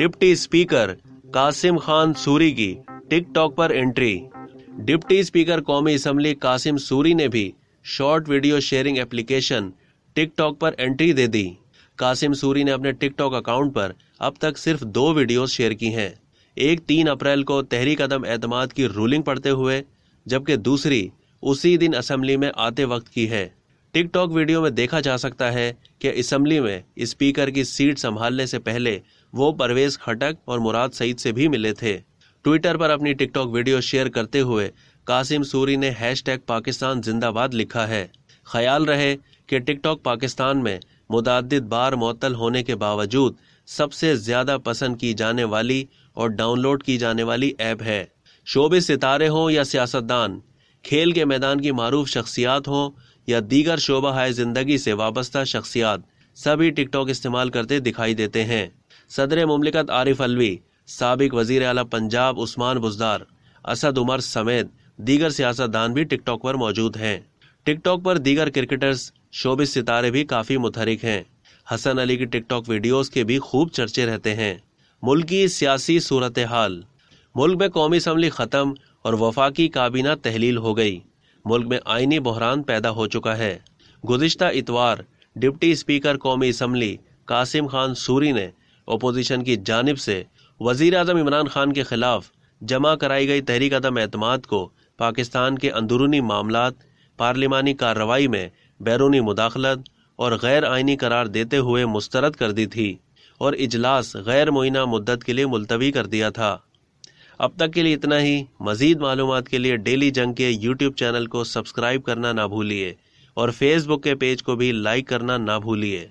deputy speaker Qasim Khan Suri की TikTok पर entry, deputy speaker कौमी असम्बली कासिम सूरी ने भी short video sharing application TikTok पर एंट्री दे दी कासिम सूरी ने अपने टिकटॉक अकाउंट पर अब तक सिर्फ दो वीडियो शेयर की हैं एक तीन अप्रैल को तहरीक अदम एतमाद की रूलिंग पढ़ते हुए जबकि दूसरी उसी दिन असम्बली में आते वक्त की है टिकटॉक वीडियो में देखा जा सकता है कि असम्बली में स्पीकर की सीट संभालने से पहले वो परवेज खटक और मुराद सईद से भी मिले थे ट्विटर पर अपनी टिकटॉक वीडियो शेयर करते हुए कासिम सूरी ने हैश टैग पाकिस्तान जिंदाबाद लिखा है ख्याल रहे कि टिकटॉक पाकिस्तान में मुतद बार मअतल होने के बावजूद सबसे ज़्यादा पसंद की जाने वाली और डाउनलोड की जाने वाली ऐप है शोबे सितारे हों या सियासतदान खेल के मैदान की मरूफ शख्सियात हों या दीगर शोबा हाय ज़िंदगी से वाबस्ता शख्सियात सभी टिकटॉक इस्तेमाल करते दिखाई देते हैं सदर ममलिकत आरिफ अलवी सबक वजीर अला पंजाब उस्मान बुजदार असद उमर समेत दीगर सियासतदान भी टिकटॉक पर मौजूद हैं टिकटॉक पर दीगर क्रिकेटर्स शोबिस सितारे भी काफ़ी मुतहरिक हैं हसन अली की टिकटॉक वीडियोस के भी खूब चर्चे रहते हैं मुल्क की सियासी सूरत हाल मुल्क में कौमी असम्बली ख़त्म और वफाकी काबीना तहलील हो गई मुल्क में आइनी बहरान पैदा हो चुका है गुजश्ता इतवार डिप्टी स्पीकर कौमी असम्बली कासिम खान सूरी ने अपोजिशन की जानब से वज़ी अजम इमरान खान के ख़िलाफ़ जमा कराई गई तहरीक अदम अतमाद को पाकिस्तान के अंदरूनी मामला पार्लिमानी कार्रवाई में बैरूनी मुदाखलत और गैर आइनी करार देते हुए मुस्तरद कर दी थी और इजलास गैर मुइना मुद्दत के लिए मुलतवी कर दिया था अब तक के लिए इतना ही मज़ीद मालूम के लिए डेली जंग के यूट्यूब चैनल को सब्सक्राइब करना ना भूलिए और फेसबुक के पेज को भी लाइक करना ना भूलिए